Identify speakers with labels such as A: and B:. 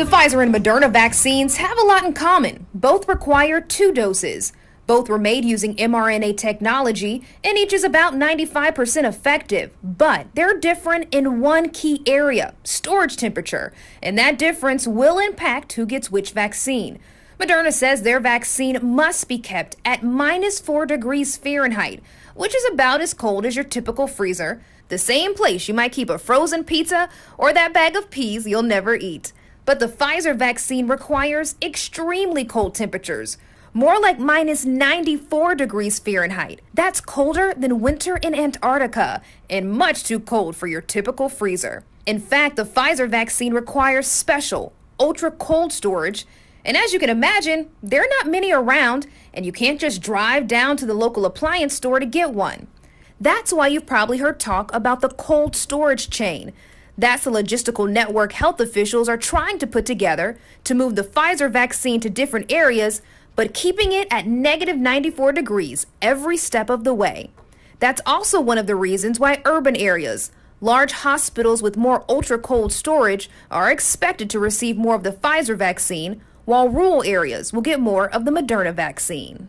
A: The Pfizer and Moderna vaccines have a lot in common. Both require two doses. Both were made using mRNA technology, and each is about 95% effective. But they're different in one key area storage temperature, and that difference will impact who gets which vaccine. Moderna says their vaccine must be kept at minus 4 degrees Fahrenheit, which is about as cold as your typical freezer, the same place you might keep a frozen pizza or that bag of peas you'll never eat. But the Pfizer vaccine requires extremely cold temperatures, more like minus 94 degrees Fahrenheit. That's colder than winter in Antarctica and much too cold for your typical freezer. In fact, the Pfizer vaccine requires special, ultra cold storage. And as you can imagine, there are not many around, and you can't just drive down to the local appliance store to get one. That's why you've probably heard talk about the cold storage chain. That's the logistical network health officials are trying to put together to move the Pfizer vaccine to different areas, but keeping it at negative 94 degrees every step of the way. That's also one of the reasons why urban areas, large hospitals with more ultra cold storage, are expected to receive more of the Pfizer vaccine, while rural areas will get more of the Moderna vaccine.